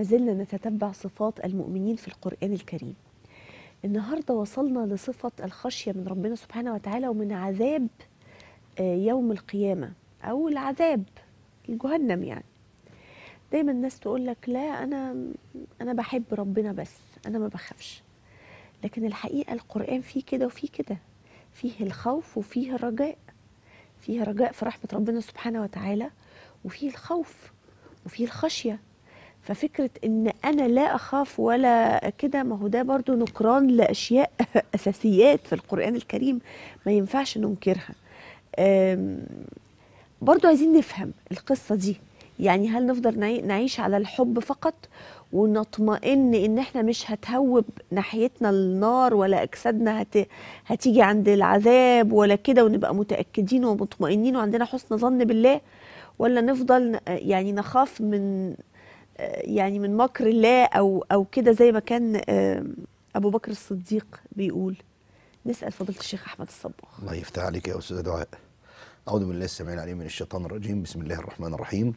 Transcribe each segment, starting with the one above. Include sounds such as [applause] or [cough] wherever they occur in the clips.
ما زلنا نتتبع صفات المؤمنين في القرآن الكريم النهاردة وصلنا لصفة الخشية من ربنا سبحانه وتعالى ومن عذاب آه، يوم القيامة أو العذاب الجهنم يعني دايما الناس تقول لك لا أنا أنا بحب ربنا بس أنا ما بخافش لكن الحقيقة القرآن فيه كده وفيه كده فيه الخوف وفيه الرجاء فيه رجاء في رحمة ربنا سبحانه وتعالى وفيه الخوف وفيه الخشية ففكره ان انا لا اخاف ولا كده ما هو ده برضو نكران لاشياء [laughs] اساسيات في القران الكريم ما ينفعش ننكرها برضو عايزين نفهم القصه دي يعني هل نفضل نعيش على الحب فقط ونطمئن ان احنا مش هتهوب ناحيتنا النار ولا اجسادنا هت... هتيجي عند العذاب ولا كده ونبقى متاكدين ومطمئنين وعندنا حسن ظن بالله ولا نفضل يعني نخاف من آه، يعني من مكر الله او او كده زي ما كان آه، ابو بكر الصديق بيقول نسال فضيله الشيخ احمد الصباغ الله يفتح عليك يا استاذه دعاء أعوذ بالله السميع العليم من الشيطان الرجيم بسم الله الرحمن الرحيم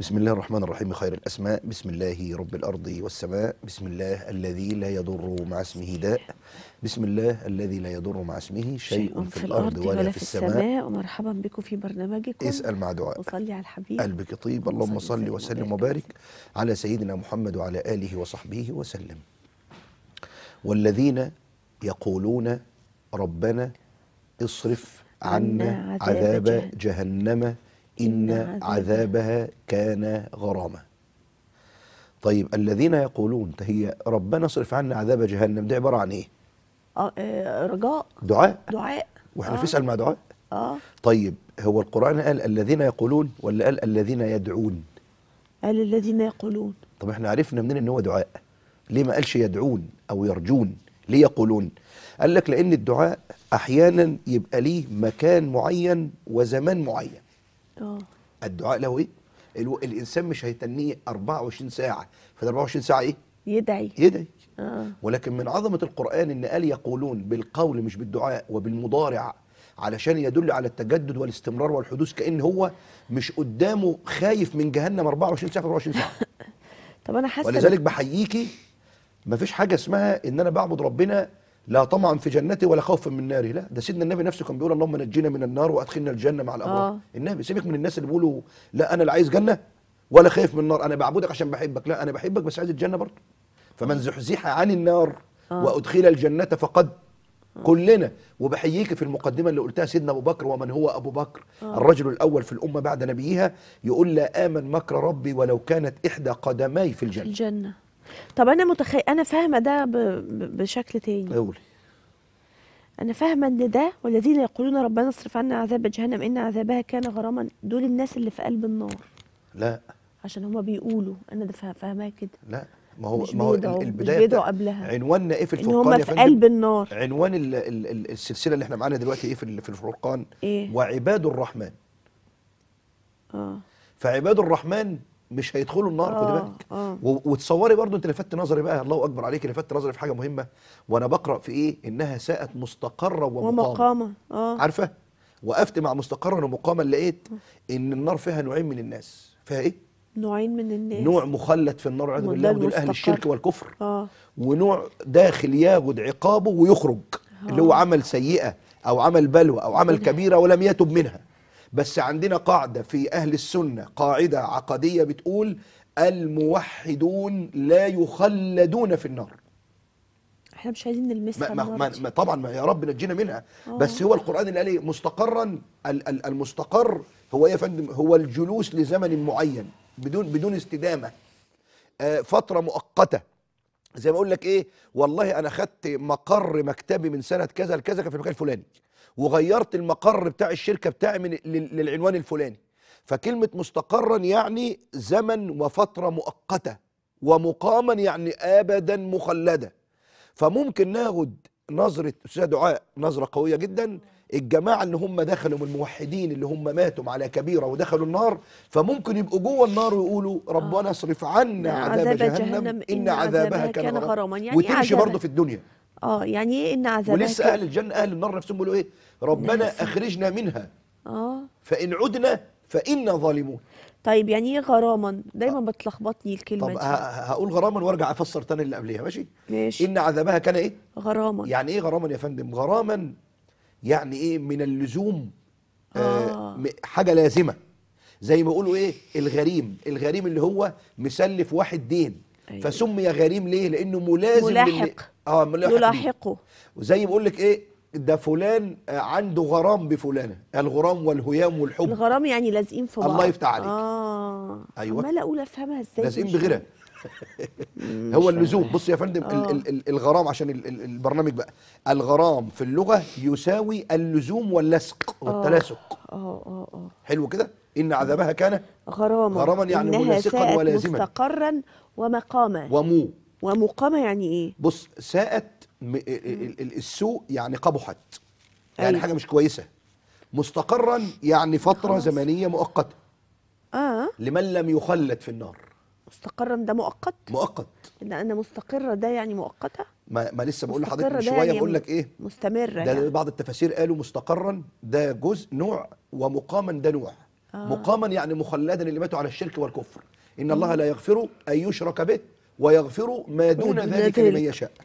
بسم الله الرحمن الرحيم خير الأسماء بسم الله رب الأرض والسماء بسم الله الذي لا يضر مع اسمه داء بسم الله الذي لا يضر مع اسمه شيء, شيء في, في الأرض ولا, ولا في السماء, السماء ومرحبا بكم في برنامجكم اسأل مع دعاء وصلي على الحبيب قلبك طيب اللهم صل وسلم وبارك على سيدنا محمد وعلى آله وصحبه وسلم والذين يقولون ربنا اصرف عنا عذاب جهنم, إن عذابها كان غراما طيب الذين يقولون هي ربنا اصرف عنا عذاب جهنم دي عبارة عن إيه؟ آه،, آه رجاء دعاء دعاء واحنا آه. بنسأل مع دعاء آه. طيب هو القرآن قال الذين يقولون ولا قال الذين يدعون قال الذين يقولون طب احنا عرفنا منين ان هو دعاء ليه ما قالش يدعون او يرجون ليه يقولون قال لك لأن الدعاء أحيانا يبقى ليه مكان معين وزمان معين أوه. الدعاء له إيه؟ الإنسان مش هيتنيه 24 ساعة فده 24 ساعة إيه؟ يدعي يدعي آه. ولكن من عظمة القرآن إن قال يقولون بالقول مش بالدعاء وبالمضارع علشان يدل على التجدد والاستمرار والحدوث كأن هو مش قدامه خايف من جهنم 24 ساعة في 24 ساعة [laughs] طب أنا حاسة ولذلك بحييكي ما فيش حاجه اسمها ان انا بعبد ربنا لا طمعا في جنته ولا خوفا من ناري لا ده سيدنا النبي نفسه كان بيقول اللهم نجينا من النار وادخلنا الجنه مع الابرار آه. النبي سيبك من الناس اللي بيقولوا لا انا لا عايز جنه ولا خايف من النار انا بعبدك عشان بحبك لا انا بحبك بس عايز الجنه برضه فمن زحزح عن النار آه. وادخل الجنه فقد كلنا وبحييك في المقدمة اللي قلتها سيدنا أبو بكر ومن هو أبو بكر آه. الرجل الأول في الأمة بعد نبيها يقول لا آمن مكر ربي ولو كانت إحدى قدمي في الجنة, في الجنة. طب انا متخيل انا فاهمه ده ب... بشكل تاني قولي انا فاهمه ان ده والذين يقولون ربنا اصرف عنا عذاب جهنم ان عذابها كان غراما دول الناس اللي في قلب النار لا عشان هما بيقولوا انا ده فاهمها كده لا ما هو ما هو البدايه مش قبلها عنواننا ايه في الفرقان إن هم في قلب النار عنوان ال ال ال السلسله اللي احنا معانا دلوقتي ايه في, في الفرقان إيه؟ وعباد الرحمن اه فعباد الرحمن مش هيدخلوا النار خدي آه، بالك آه. وتصوري برضو انت لفت نظري بقى الله اكبر عليك لفت نظري في حاجه مهمه وانا بقرا في ايه انها ساءت مستقره ومقامه ومقامه آه عارفه وقفت مع مستقرا ومقاما لقيت ان النار فيها نوعين من الناس فيها ايه نوعين من الناس نوع مخلد في النار والعياذ الله ودول اهل الشرك والكفر آه ونوع داخل ياخد عقابه ويخرج آه اللي هو آه. عمل سيئه او عمل بلوى او عمل كبيره ولم يتب منها بس عندنا قاعدة في أهل السنة قاعدة عقدية بتقول الموحدون لا يخلدون في النار احنا مش عايزين نلمسها ما ما طبعا ما يا رب نجينا منها أوه. بس هو القران اللي قال ايه مستقرا المستقر هو يا فندم هو الجلوس لزمن معين بدون بدون استدامه آه، فتره مؤقته زي ما اقول لك ايه والله انا خدت مقر مكتبي من سنه كذا لكذا كان في المكان الفلاني وغيرت المقر بتاع الشركه بتاعي من للعنوان الفلاني فكلمه مستقرا يعني زمن وفتره مؤقته ومقاما يعني ابدا مخلده فممكن ناخد نظره استاذ دعاء نظره قويه جدا الجماعه اللي هم دخلوا من الموحدين اللي هم ماتوا على كبيره ودخلوا النار فممكن يبقوا جوه النار ويقولوا ربنا آه. اصرف عنا عذاب, عذاب جهنم, جهنم ان عذابها كان غراما يعني وتمشي برضه في الدنيا اه يعني ايه ان عذابها ولسه اهل الجنه اهل النار نفسهم بيقولوا ايه ربنا اخرجنا منها اه فان عدنا فانا ظالمون طيب يعني ايه غراما دايما آه. بتلخبطني الكلمه طب دي هقول غراما وارجع افسر تاني اللي قبليها ماشي ماشي ان عذابها كان ايه غراما يعني ايه غراما يا فندم غراما يعني ايه من اللزوم آه. آه حاجه لازمه زي ما يقولوا ايه الغريم الغريم اللي هو مسلف واحد دين أيوة. فسمي غريم ليه لانه ملازم ملاحق اه ملاحق يلاحقه وزي ما بقول لك ايه ده فلان آه، عنده غرام بفلانه الغرام والهيام والحب الغرام يعني لازقين في بعض الله يفتح عليك اه ايوه عماله اقول افهمها ازاي لازقين بغيرها هو اللزوم بص يا فندم آه. الغرام عشان البرنامج بقى الغرام في اللغه يساوي اللزوم واللصق آه. والتلاسق اه اه اه حلو كده ان عذابها كان غراما غراما يعني ملاصقا ولازما مستقرا ومقاما ومو ومقاما يعني ايه بص ساءت السوء يعني قبحت يعني أيوه. حاجه مش كويسه مستقرا يعني فتره زمنيه مؤقته اه لمن لم يخلد في النار مستقرا ده مؤقت مؤقت ان انا مستقره ده يعني مؤقته ما, ما لسه بقول لحضرتك من شويه يعني بقول لك ايه مستمره ده يعني. بعض التفاسير قالوا مستقرا ده جزء نوع ومقاما ده نوع آه. مقاما يعني مخلدا اللي ماتوا على الشرك والكفر ان الله لا يغفر ان يشرك به ويغفر ما دون ذلك لمن يشاء